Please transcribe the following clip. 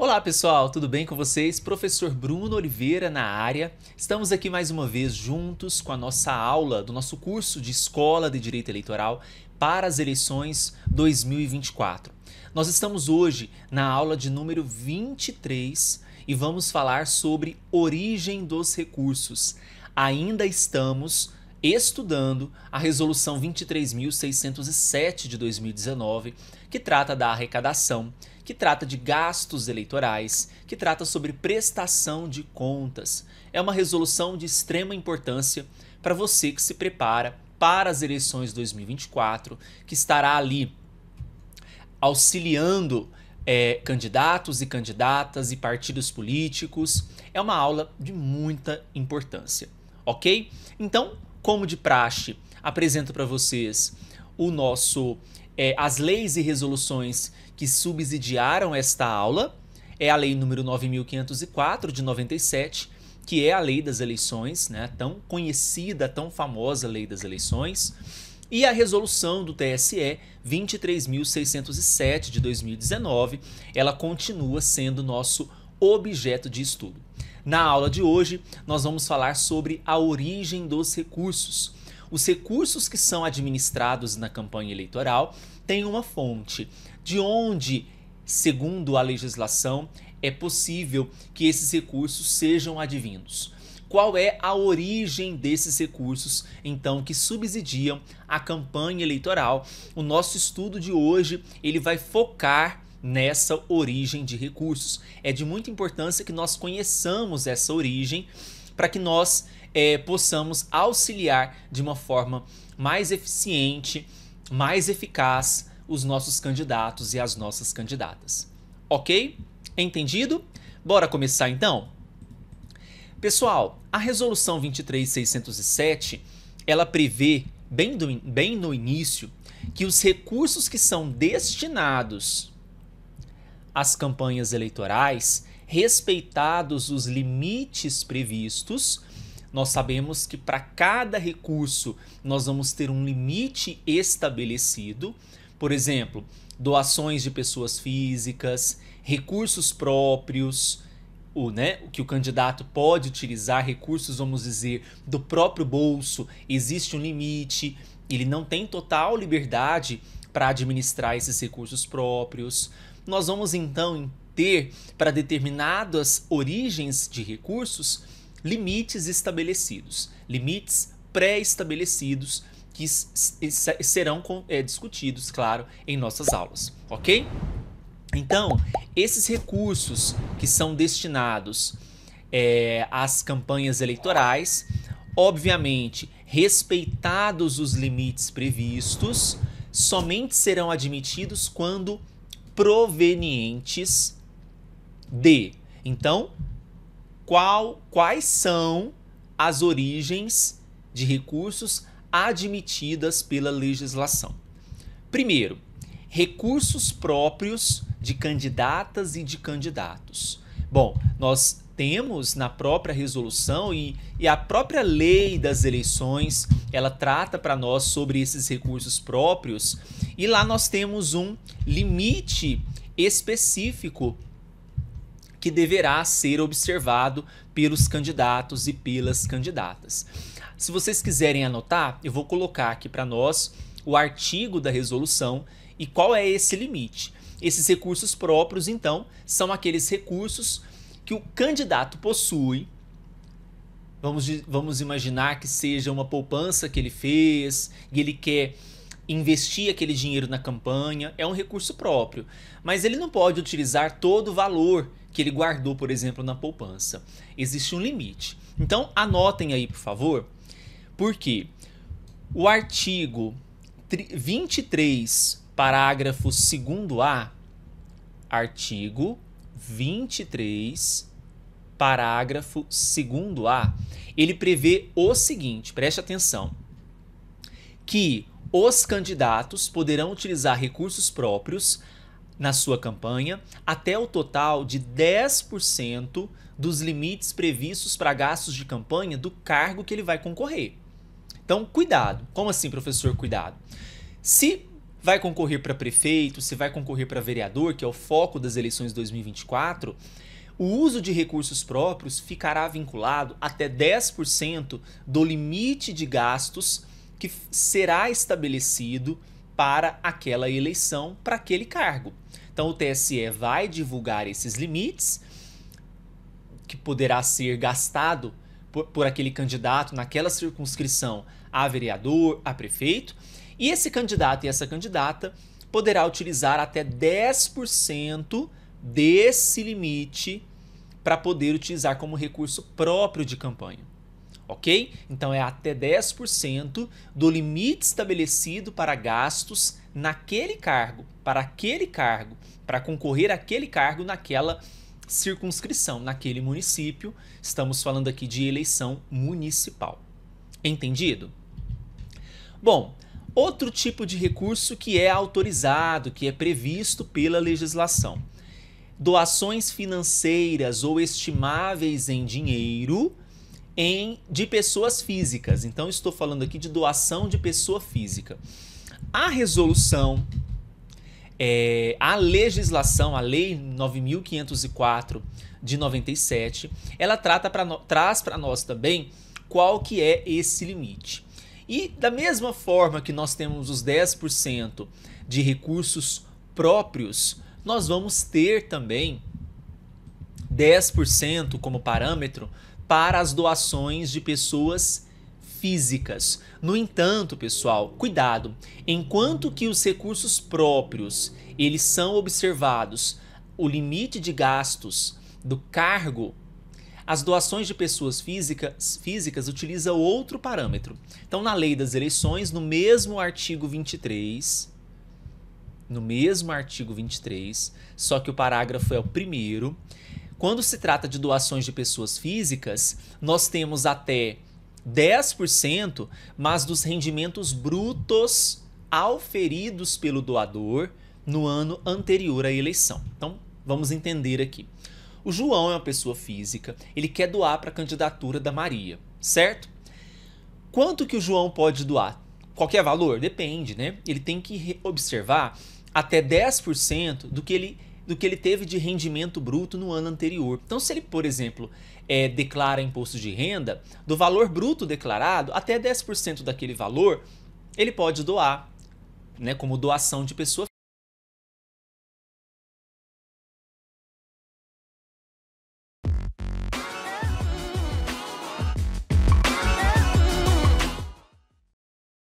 Olá pessoal, tudo bem com vocês? Professor Bruno Oliveira na área. Estamos aqui mais uma vez juntos com a nossa aula do nosso curso de Escola de Direito Eleitoral para as eleições 2024. Nós estamos hoje na aula de número 23 e vamos falar sobre origem dos recursos. Ainda estamos estudando a Resolução 23.607 de 2019, que trata da arrecadação, que trata de gastos eleitorais, que trata sobre prestação de contas. É uma resolução de extrema importância para você que se prepara para as eleições 2024, que estará ali auxiliando é, candidatos e candidatas e partidos políticos. É uma aula de muita importância, ok? Então, como de praxe, apresento para vocês o nosso é, as leis e resoluções que subsidiaram esta aula. É a lei número 9504 de 97, que é a lei das eleições, né? Tão conhecida, tão famosa lei das eleições. E a resolução do TSE 23607 de 2019, ela continua sendo nosso objeto de estudo. Na aula de hoje, nós vamos falar sobre a origem dos recursos. Os recursos que são administrados na campanha eleitoral têm uma fonte, de onde, segundo a legislação, é possível que esses recursos sejam advindos. Qual é a origem desses recursos, então, que subsidiam a campanha eleitoral? O nosso estudo de hoje ele vai focar nessa origem de recursos. É de muita importância que nós conheçamos essa origem para que nós é, possamos auxiliar de uma forma mais eficiente, mais eficaz os nossos candidatos e as nossas candidatas. Ok? Entendido? Bora começar então? Pessoal, a resolução 23607 ela prevê bem, do, bem no início que os recursos que são destinados as campanhas eleitorais, respeitados os limites previstos, nós sabemos que para cada recurso nós vamos ter um limite estabelecido, por exemplo, doações de pessoas físicas, recursos próprios, o, né, o que o candidato pode utilizar, recursos, vamos dizer, do próprio bolso, existe um limite, ele não tem total liberdade para administrar esses recursos próprios nós vamos então ter para determinadas origens de recursos limites estabelecidos, limites pré-estabelecidos que serão é, discutidos, claro, em nossas aulas, ok? Então, esses recursos que são destinados é, às campanhas eleitorais, obviamente respeitados os limites previstos, somente serão admitidos quando provenientes de. Então, qual, quais são as origens de recursos admitidas pela legislação? Primeiro, recursos próprios de candidatas e de candidatos. Bom, nós temos na própria resolução e, e a própria lei das eleições, ela trata para nós sobre esses recursos próprios e lá nós temos um limite específico que deverá ser observado pelos candidatos e pelas candidatas. Se vocês quiserem anotar, eu vou colocar aqui para nós o artigo da resolução e qual é esse limite. Esses recursos próprios, então, são aqueles recursos que o candidato possui. Vamos, vamos imaginar que seja uma poupança que ele fez e ele quer investir aquele dinheiro na campanha, é um recurso próprio, mas ele não pode utilizar todo o valor que ele guardou, por exemplo, na poupança. Existe um limite. Então, anotem aí, por favor, porque o artigo 23, parágrafo 2 A, artigo 23, parágrafo 2 A, ele prevê o seguinte, preste atenção, que os candidatos poderão utilizar recursos próprios na sua campanha até o total de 10% dos limites previstos para gastos de campanha do cargo que ele vai concorrer. Então, cuidado. Como assim, professor, cuidado? Se vai concorrer para prefeito, se vai concorrer para vereador, que é o foco das eleições 2024, o uso de recursos próprios ficará vinculado até 10% do limite de gastos que será estabelecido para aquela eleição, para aquele cargo. Então o TSE vai divulgar esses limites que poderá ser gastado por, por aquele candidato naquela circunscrição a vereador, a prefeito, e esse candidato e essa candidata poderá utilizar até 10% desse limite para poder utilizar como recurso próprio de campanha ok? Então é até 10% do limite estabelecido para gastos naquele cargo, para aquele cargo, para concorrer àquele cargo naquela circunscrição, naquele município. Estamos falando aqui de eleição municipal. Entendido? Bom, outro tipo de recurso que é autorizado, que é previsto pela legislação. Doações financeiras ou estimáveis em dinheiro em de pessoas físicas. Então estou falando aqui de doação de pessoa física. A resolução é, a legislação, a lei 9504 de 97, ela trata para traz para nós também qual que é esse limite. E da mesma forma que nós temos os 10% de recursos próprios, nós vamos ter também 10% como parâmetro para as doações de pessoas físicas. No entanto, pessoal, cuidado. Enquanto que os recursos próprios, eles são observados o limite de gastos do cargo, as doações de pessoas físicas, físicas utiliza outro parâmetro. Então, na lei das eleições, no mesmo artigo 23, no mesmo artigo 23, só que o parágrafo é o primeiro, quando se trata de doações de pessoas físicas, nós temos até 10%, mas dos rendimentos brutos auferidos pelo doador no ano anterior à eleição. Então, vamos entender aqui. O João é uma pessoa física, ele quer doar para a candidatura da Maria, certo? Quanto que o João pode doar? Qualquer valor? Depende, né? Ele tem que observar até 10% do que ele do que ele teve de rendimento bruto no ano anterior. Então, se ele, por exemplo, é, declara imposto de renda, do valor bruto declarado, até 10% daquele valor ele pode doar, né, como doação de pessoa